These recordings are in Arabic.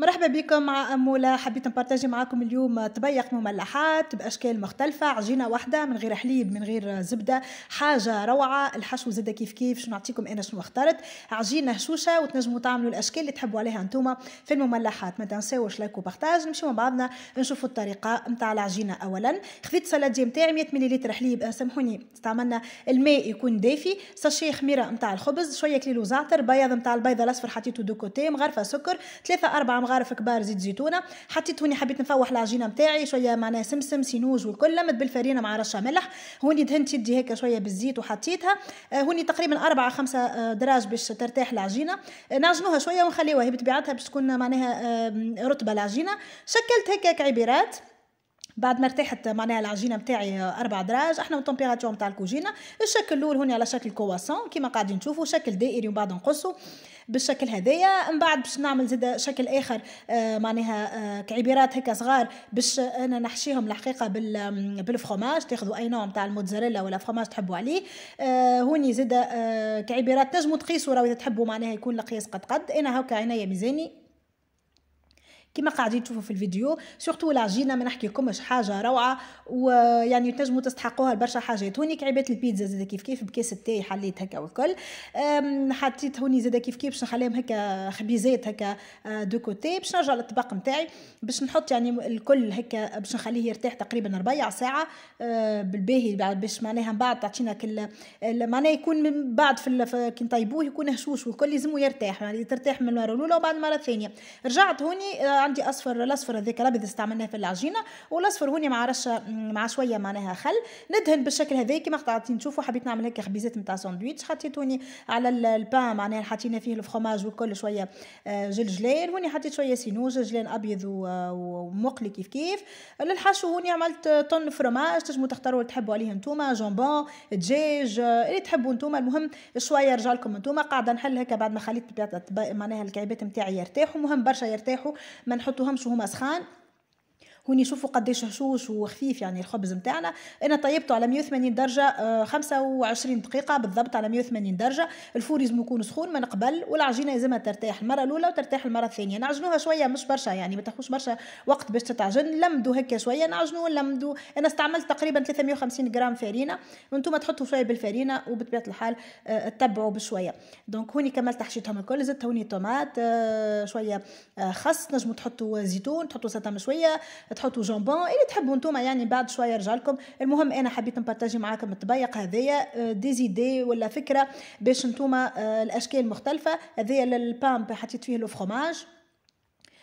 مرحبا بكم مع أمولة حبيت نبارتاجي معاكم اليوم طبيق مملحات بأشكال مختلفة عجينة واحدة من غير حليب من غير زبدة حاجة روعة الحشو زادة كيف كيف شنو نعطيكم أنا شنو اخترت عجينة هشوشة وتنجموا تعملوا الأشكال اللي تحبوا عليها أنتوما في المملحات ما تنساوش لايك وبارتاج نمشيو مع بعضنا نشوفوا الطريقة نتاع العجينة أولا خذيت سلادية نتاعي 100 مليلتر حليب آه، سامحوني استعملنا الماء يكون دافي ساشي خميرة نتاع الخبز شوية كليل وزعتر بيض نتاع البيضة الأصفر حطيته دو كوتي مغرفة سكر ثلاثة أربعة مغارف كبار زيت زيتونه حطيت هوني حبيت نفوح العجينه نتاعي شويه معناها سمسم سينوج والكل لمت بالفرينه مع رشه ملح هوني دهنت يدي هيك شويه بالزيت وحطيتها آه، هوني تقريبا أربعة خمسة آه، دراج باش ترتاح العجينه آه، نعجنوها شويه ونخليوها هي بطبيعتها باش تكون معناها رطبه العجينه شكلت هيك كعبيرات بعد ما ارتاحت معناها العجينه نتاعي اربع دراج احنا التمبيراتور نتاع الكوجينه الشكل الاول هنا على شكل كواسون كيما قاعدين نشوفوا شكل دائري ومن بعد نقصه بالشكل هذايا من بعد باش نعمل زاد شكل اخر آه معناها آه كعبيرات هكا صغار باش انا نحشيهم الحقيقه بال بالفرماج تاخذوا اي نوع نتاع الموتزاريلا ولا فرماج تحبوا عليه آه هوني زاد آه كعبيرات تنجموا تقيسوا راهو اذا تحبوا معناها يكون القياس قد قد انا هكا عينيا ميزاني كما قاعدين تشوفوا في الفيديو سورتو جينا ما نحكيكمش حاجه روعه ويعني تنجموا تستحقوها برشا حاجات هوني كعبات البيتزا زاد كيف كيف بكاس التاي حليت هكا والكل حطيت هوني زاد كيف كيف باش نخليهم هكا خبيزات هكا آه، دو كوتي باش نرجع للطبق نتاعي باش نحط يعني الكل هكا باش نخليه يرتاح تقريبا ربع ساعه آه، بالباهي بعد باش معناها من بعد تعطينا كل معناها يكون من بعد في كي نطيبوه يكون هشوش والكل لازم يرتاح يعني ترتاح من المره الاولى وبعد المره الثانيه رجعت هوني آه، عندي اصفر الاصفر هذاك الابيض استعملناه في العجينه والاصفر هوني مع رشه مع شويه معناها خل ندهن بالشكل هذا كيما قطعتي تشوفوا حبيت نعمل هكا خبيزات نتاع ساندويتش حطيت هوني على البان معناها حطينا فيه الفخماج وكل شويه آه، جلجلان هوني حطيت شويه سينو جلجلان ابيض ومقلي كيف كيف للحشو هوني عملت طن فرماج تجمو تختاروا اللي تحبوا عليه نتوما جامبون دجاج اللي تحبوا نتوما المهم شويه رجع لكم نتوما قاعده نحل هكا بعد ما خليت معناها الكعبات نتاعي يرتاحوا مهم برشا يرتاحوا ما نحطوهمش وهما سخان وين يشوفوا قديش هشوش وخفيف يعني الخبز نتاعنا انا طيبته على 180 درجه 25 آه، دقيقه بالضبط على 180 درجه الفور لازم يكون سخون من قبل والعجينه لازمها ترتاح المره الاولى وترتاح المره الثانيه نعجنوها شويه مش برشا يعني ما تاخذش برشا وقت باش تتعجن لمدو هكا شويه نعجنوا نلمدو انا استعملت تقريبا 350 غرام فرينه وانتم تحطوا شويه بالفرينه وبطبيعه الحال آه، تتبعوا بشويه دونك هوني كملت حشيتهم الكل زدت هوني طوماط آه، شويه خس نجموا تحطوا زيتون تحطوا سلطه شويه تحطوا جونبون اللي تحبوا نتوما يعني بعد شويه يرجع لكم المهم انا حبيت نبارطاجي معاكم الطبيق هذايا ديزيدي آه، ولا فكره باش نتوما آه، الاشكال المختلفه هذايا للبامب حطيت فيه لو فرماج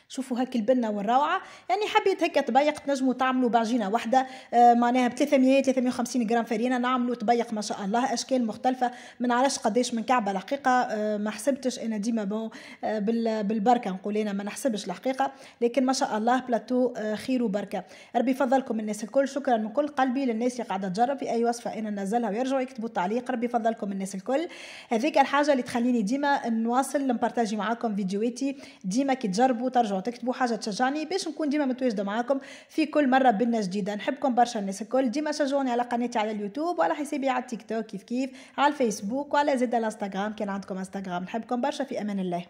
شوفوا هاك البنه والروعه يعني حبيت هكا طبيق تنجموا تعملوا بعجينه واحده آه، معناها ب 300 350 جرام فرينه نعملوا طبيق ما شاء الله اشكال مختلفه ما نعرفش قداش من كعبه الحقيقه آه، ما حسبتش انا ديما بون آه، بالبركه نقول انا ما نحسبش الحقيقه لكن ما شاء الله بلاتو خير وبركه ربي يفضلكم الناس الكل شكرا من كل قلبي للناس اللي قاعده تجرب في اي وصفه انا ننزلها ويرجعوا يكتبوا التعليق ربي يفضلكم الناس الكل هذيك الحاجه اللي تخليني ديما نواصل نبارتاجي معاكم فيديوهاتي ديما كي تجربوا ترجعوا ترجعوا تكتبوا حاجه تشجعني باش نكون ديما متواجده معاكم في كل مره بنا جديده نحبكم برشا الناس الكل ديما شجعوني على قناتي على اليوتيوب وعلى حسابي على التيك توك كيف كيف على الفيسبوك وعلى زيد الانستغرام كان عندكم انستغرام نحبكم برشا في امان الله